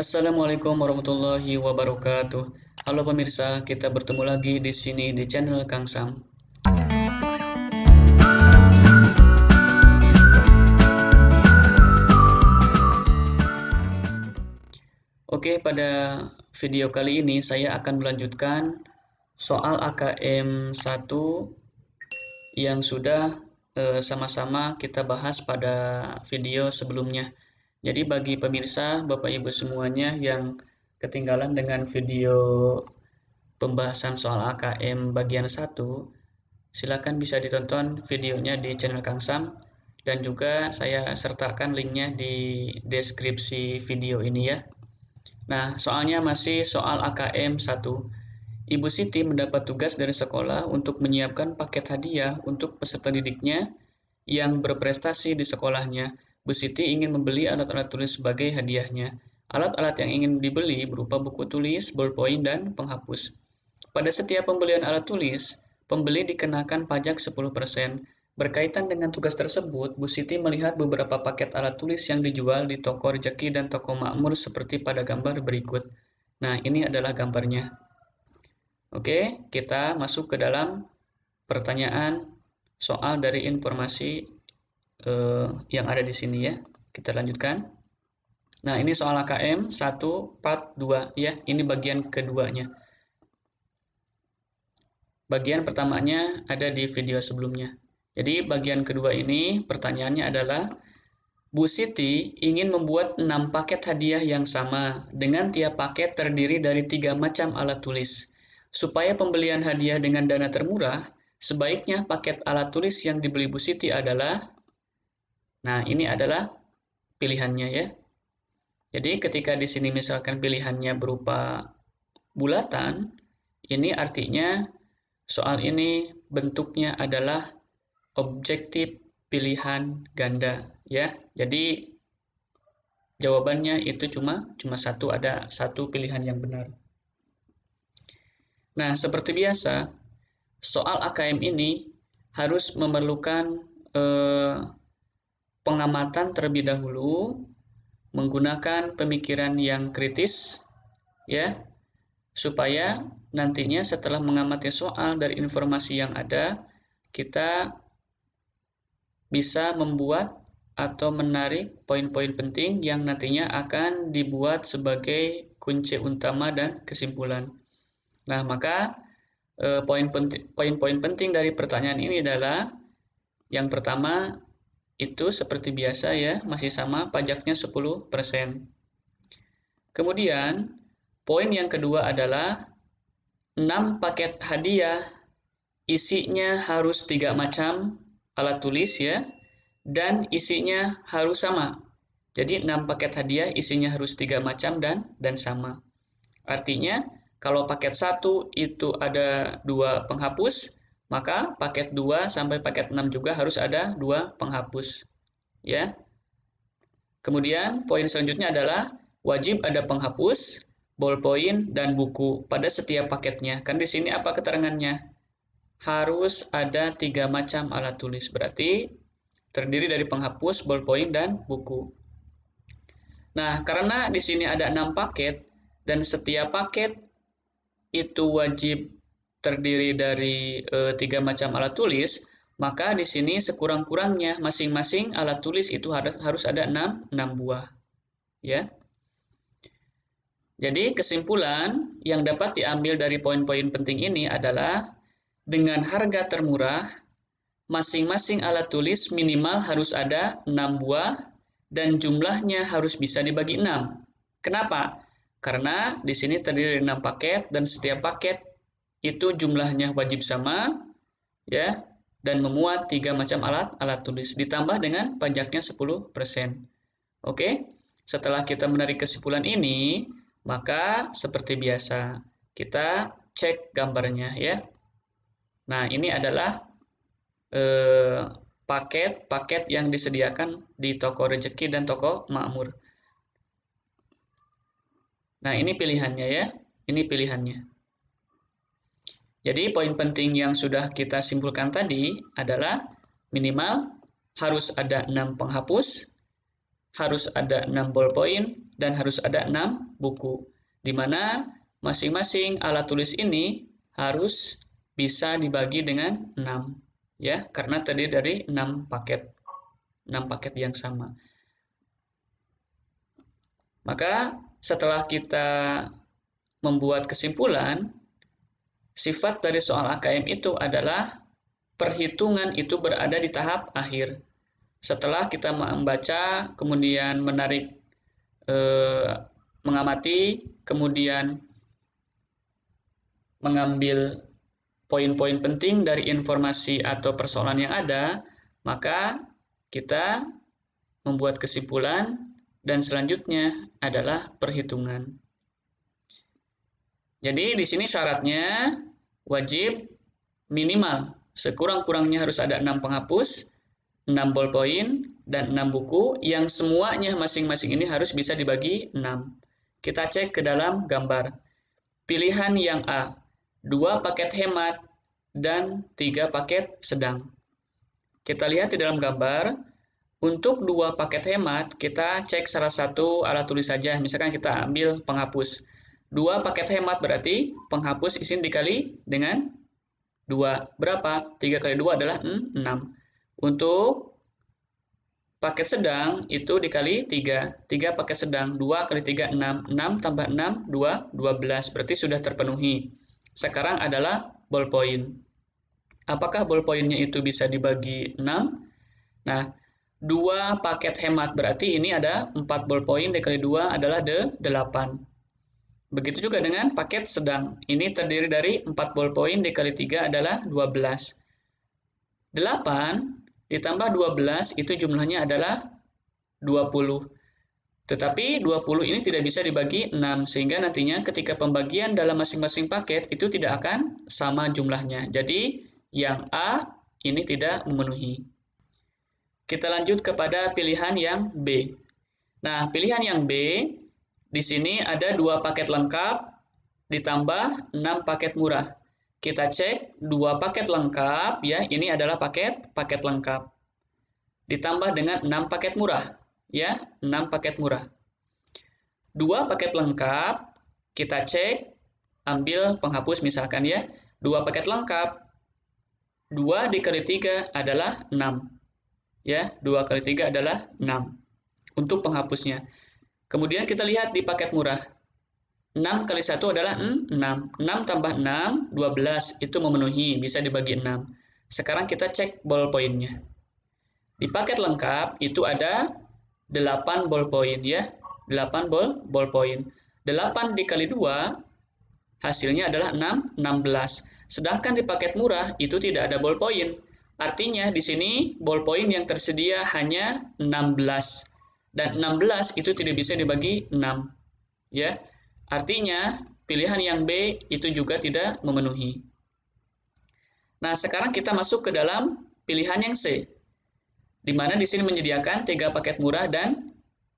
Assalamualaikum warahmatullahi wabarakatuh. Halo pemirsa, kita bertemu lagi di sini di channel Kang Sam. Oke, pada video kali ini saya akan melanjutkan soal AKM 1 yang sudah eh, sama-sama kita bahas pada video sebelumnya. Jadi bagi pemirsa, Bapak Ibu semuanya yang ketinggalan dengan video pembahasan soal AKM bagian 1, silakan bisa ditonton videonya di channel Kang Sam dan juga saya sertakan linknya di deskripsi video ini ya. Nah, soalnya masih soal AKM 1. Ibu Siti mendapat tugas dari sekolah untuk menyiapkan paket hadiah untuk peserta didiknya yang berprestasi di sekolahnya Bu Siti ingin membeli alat-alat tulis sebagai hadiahnya. Alat-alat yang ingin dibeli berupa buku tulis, ballpoint, dan penghapus. Pada setiap pembelian alat tulis, pembeli dikenakan pajak 10%. Berkaitan dengan tugas tersebut, Bu Siti melihat beberapa paket alat tulis yang dijual di toko rejeki dan toko makmur seperti pada gambar berikut. Nah, ini adalah gambarnya. Oke, kita masuk ke dalam pertanyaan soal dari informasi uh, yang ada di sini ya. Kita lanjutkan. Nah, ini soal AKM 1 empat 2 ya. Ini bagian keduanya. Bagian pertamanya ada di video sebelumnya. Jadi, bagian kedua ini pertanyaannya adalah Bu Siti ingin membuat 6 paket hadiah yang sama dengan tiap paket terdiri dari tiga macam alat tulis. Supaya pembelian hadiah dengan dana termurah, sebaiknya paket alat tulis yang dibeli Bu Siti adalah Nah, ini adalah pilihannya ya. Jadi ketika di sini misalkan pilihannya berupa bulatan, ini artinya soal ini bentuknya adalah objektif pilihan ganda ya. Jadi jawabannya itu cuma cuma satu ada satu pilihan yang benar. Nah, seperti biasa, soal AKM ini harus memerlukan eh, pengamatan terlebih dahulu menggunakan pemikiran yang kritis ya supaya nantinya setelah mengamati soal dari informasi yang ada kita bisa membuat atau menarik poin-poin penting yang nantinya akan dibuat sebagai kunci utama dan kesimpulan. Nah, maka eh, poin-poin penting dari pertanyaan ini adalah yang pertama itu seperti biasa ya, masih sama pajaknya 10%. Kemudian, poin yang kedua adalah 6 paket hadiah. Isinya harus tiga macam alat tulis ya, dan isinya harus sama. Jadi 6 paket hadiah isinya harus tiga macam dan dan sama. Artinya, kalau paket satu itu ada dua penghapus, maka paket 2 sampai paket 6 juga harus ada dua penghapus. Ya. Kemudian poin selanjutnya adalah wajib ada penghapus, ballpoint dan buku pada setiap paketnya. Kan di sini apa keterangannya? Harus ada tiga macam alat tulis. Berarti terdiri dari penghapus, ballpoint dan buku. Nah, karena di sini ada enam paket dan setiap paket itu wajib terdiri dari e, tiga macam alat tulis, maka di sini sekurang-kurangnya masing-masing alat tulis itu harus harus ada enam 6 buah. Ya. Jadi kesimpulan yang dapat diambil dari poin-poin penting ini adalah dengan harga termurah, masing-masing alat tulis minimal harus ada enam buah dan jumlahnya harus bisa dibagi enam Kenapa? Karena di sini terdiri dari 6 paket dan setiap paket itu jumlahnya wajib sama ya dan memuat tiga macam alat alat tulis ditambah dengan pajaknya 10%. Oke. Setelah kita menarik kesimpulan ini, maka seperti biasa kita cek gambarnya ya. Nah, ini adalah eh, paket-paket eh, paket yang disediakan di toko rejeki dan toko makmur. Nah, ini pilihannya ya. Ini pilihannya. Jadi poin penting yang sudah kita simpulkan tadi adalah minimal harus ada 6 penghapus, harus ada 6 ballpoint, dan harus ada 6 buku. Di mana masing-masing alat tulis ini harus bisa dibagi dengan 6 ya karena tadi dari 6 paket 6 paket yang sama. Maka setelah kita membuat kesimpulan Sifat dari soal AKM itu adalah perhitungan itu berada di tahap akhir. Setelah kita membaca, kemudian menarik, e, mengamati, kemudian mengambil poin-poin penting dari informasi atau persoalan yang ada, maka kita membuat kesimpulan dan selanjutnya adalah perhitungan. Jadi di sini syaratnya wajib minimal sekurang-kurangnya harus ada enam penghapus, enam ballpoint, dan enam buku yang semuanya masing-masing ini harus bisa dibagi enam Kita cek ke dalam gambar. Pilihan yang A, dua paket hemat dan tiga paket sedang. Kita lihat di dalam gambar, untuk dua paket hemat, kita cek salah satu alat tulis saja. Misalkan kita ambil penghapus. 2 paket hemat berarti penghapus isin dikali dengan 2. Berapa? 3 kali 2 adalah 6. Untuk paket sedang itu dikali 3. 3 paket sedang, 2 kali 3, 6. 6 tambah 6, 2, 12. Berarti sudah terpenuhi. Sekarang adalah ballpoint. Apakah ballpointnya itu bisa dibagi 6? Nah, 2 paket hemat berarti ini ada 4 ballpoint dikali 2 adalah 8. Begitu juga dengan paket sedang. Ini terdiri dari 4 ballpoint dikali 3 adalah 12. 8 ditambah 12 itu jumlahnya adalah 20. Tetapi 20 ini tidak bisa dibagi 6 sehingga nantinya ketika pembagian dalam masing-masing paket itu tidak akan sama jumlahnya. Jadi yang A ini tidak memenuhi. Kita lanjut kepada pilihan yang B. Nah, pilihan yang B di sini ada dua paket lengkap ditambah 6 paket murah. Kita cek dua paket lengkap ya, ini adalah paket paket lengkap. Ditambah dengan 6 paket murah ya, 6 paket murah. Dua paket lengkap kita cek ambil penghapus misalkan ya. Dua paket lengkap 2 dikali 3 adalah 6. Ya, 2 kali 3 adalah 6 untuk penghapusnya. Kemudian kita lihat di paket murah. 6 kali 1 adalah 6. 6 tambah 6, 12. Itu memenuhi, bisa dibagi 6. Sekarang kita cek ballpointnya. Di paket lengkap itu ada 8 ballpoint ya. 8 ball ballpoint. 8 dikali 2 hasilnya adalah 6, 16. Sedangkan di paket murah itu tidak ada ballpoint. Artinya di sini ballpoint yang tersedia hanya 16 dan 16 itu tidak bisa dibagi 6. Ya. Artinya pilihan yang B itu juga tidak memenuhi. Nah, sekarang kita masuk ke dalam pilihan yang C. Di mana di sini menyediakan tiga paket murah dan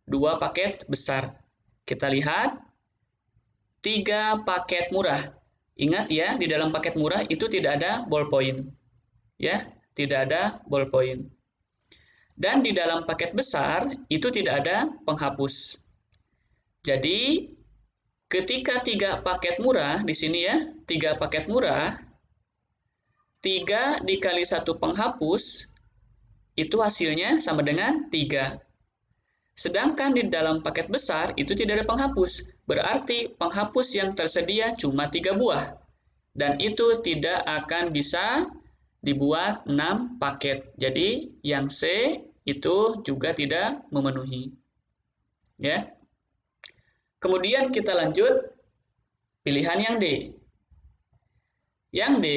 dua paket besar. Kita lihat tiga paket murah. Ingat ya, di dalam paket murah itu tidak ada ballpoint. Ya, tidak ada ballpoint. Dan di dalam paket besar itu tidak ada penghapus. Jadi ketika tiga paket murah di sini ya, tiga paket murah, tiga dikali satu penghapus itu hasilnya sama dengan tiga. Sedangkan di dalam paket besar itu tidak ada penghapus, berarti penghapus yang tersedia cuma tiga buah, dan itu tidak akan bisa dibuat 6 paket. Jadi yang C itu juga tidak memenuhi. Ya. Kemudian kita lanjut pilihan yang D. Yang D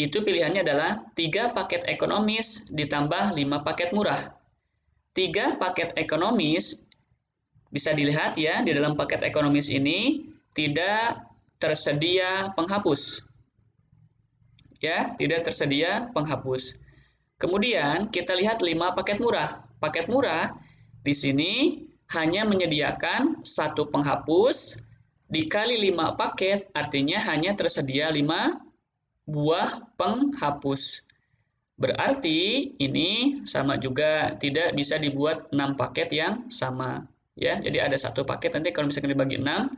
itu pilihannya adalah 3 paket ekonomis ditambah 5 paket murah. 3 paket ekonomis bisa dilihat ya di dalam paket ekonomis ini tidak tersedia penghapus ya tidak tersedia penghapus. Kemudian kita lihat lima paket murah. Paket murah di sini hanya menyediakan satu penghapus dikali lima paket artinya hanya tersedia lima buah penghapus. Berarti ini sama juga tidak bisa dibuat enam paket yang sama ya. Jadi ada satu paket nanti kalau misalkan dibagi enam,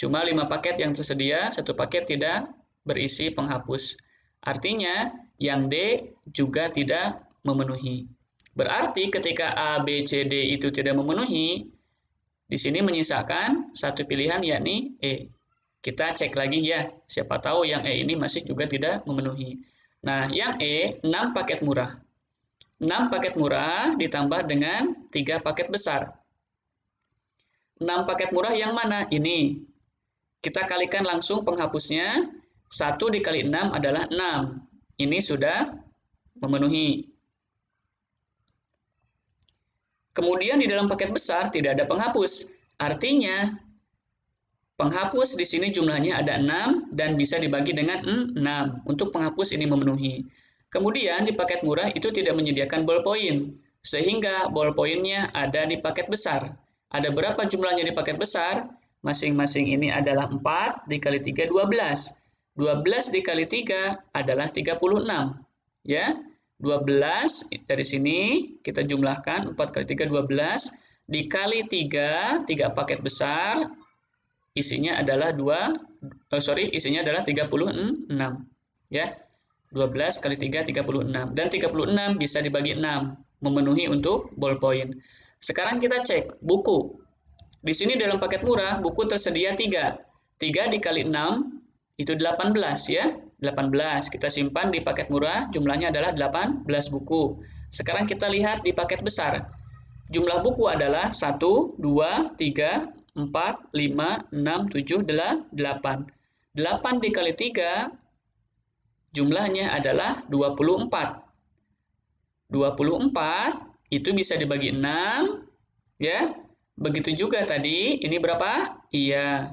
cuma lima paket yang tersedia, satu paket tidak berisi penghapus. Artinya, yang D juga tidak memenuhi. Berarti ketika A, B, C, D itu tidak memenuhi, di sini menyisakan satu pilihan yakni E. Kita cek lagi ya, siapa tahu yang E ini masih juga tidak memenuhi. Nah, yang E 6 paket murah. 6 paket murah ditambah dengan 3 paket besar. 6 paket murah yang mana? Ini. Kita kalikan langsung penghapusnya. 1 dikali 6 adalah 6. Ini sudah memenuhi. Kemudian di dalam paket besar tidak ada penghapus. Artinya penghapus di sini jumlahnya ada 6 dan bisa dibagi dengan 6. Untuk penghapus ini memenuhi. Kemudian di paket murah itu tidak menyediakan ballpoint. Sehingga ballpointnya ada di paket besar. Ada berapa jumlahnya di paket besar? Masing-masing ini adalah 4 dikali 3, 12. 12 dikali 3 adalah 36. Ya, 12 dari sini kita jumlahkan 4 kali 3 12 dikali 3, 3 paket besar isinya adalah 2 oh eh, sorry isinya adalah 36 ya. 12 kali 3 36 dan 36 bisa dibagi 6 memenuhi untuk ballpoint. Sekarang kita cek buku. Di sini dalam paket murah buku tersedia 3. 3 dikali 6 itu 18 ya. 18 kita simpan di paket murah jumlahnya adalah 18 buku. Sekarang kita lihat di paket besar. Jumlah buku adalah 1 2 3 4 5 6 7 8. 8 dikali 3 jumlahnya adalah 24. 24 itu bisa dibagi 6 ya. Begitu juga tadi, ini berapa? Iya.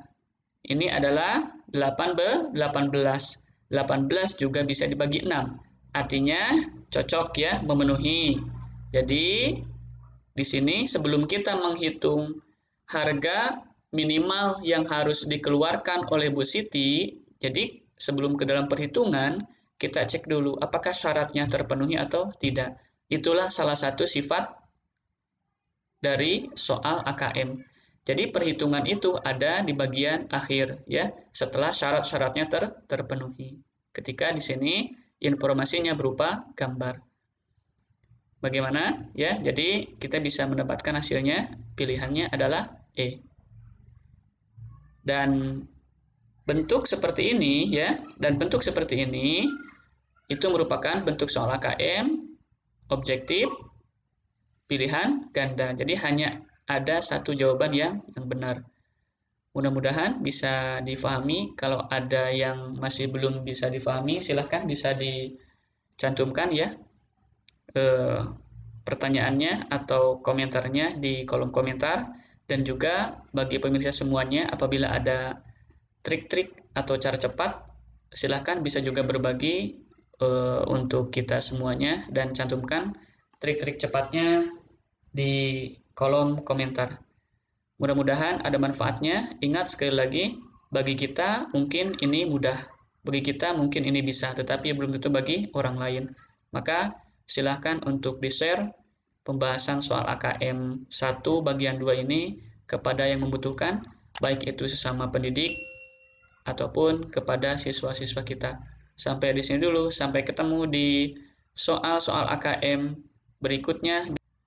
Ini adalah 8 18. 18 juga bisa dibagi 6. Artinya cocok ya, memenuhi. Jadi di sini sebelum kita menghitung harga minimal yang harus dikeluarkan oleh Bu Siti, jadi sebelum ke dalam perhitungan, kita cek dulu apakah syaratnya terpenuhi atau tidak. Itulah salah satu sifat dari soal AKM. Jadi perhitungan itu ada di bagian akhir ya, setelah syarat-syaratnya ter terpenuhi. Ketika di sini informasinya berupa gambar. Bagaimana? Ya, jadi kita bisa mendapatkan hasilnya, pilihannya adalah E. Dan bentuk seperti ini ya, dan bentuk seperti ini itu merupakan bentuk soal AKM objektif pilihan ganda. Jadi hanya ada satu jawaban yang benar. Mudah-mudahan bisa difahami. Kalau ada yang masih belum bisa difahami, silahkan bisa dicantumkan ya e, pertanyaannya atau komentarnya di kolom komentar. Dan juga bagi pemirsa semuanya, apabila ada trik-trik atau cara cepat, silahkan bisa juga berbagi e, untuk kita semuanya dan cantumkan trik-trik cepatnya di kolom komentar. Mudah-mudahan ada manfaatnya. Ingat sekali lagi, bagi kita mungkin ini mudah. Bagi kita mungkin ini bisa, tetapi belum tentu bagi orang lain. Maka silahkan untuk di-share pembahasan soal AKM 1 bagian 2 ini kepada yang membutuhkan, baik itu sesama pendidik ataupun kepada siswa-siswa kita. Sampai di sini dulu, sampai ketemu di soal-soal AKM berikutnya.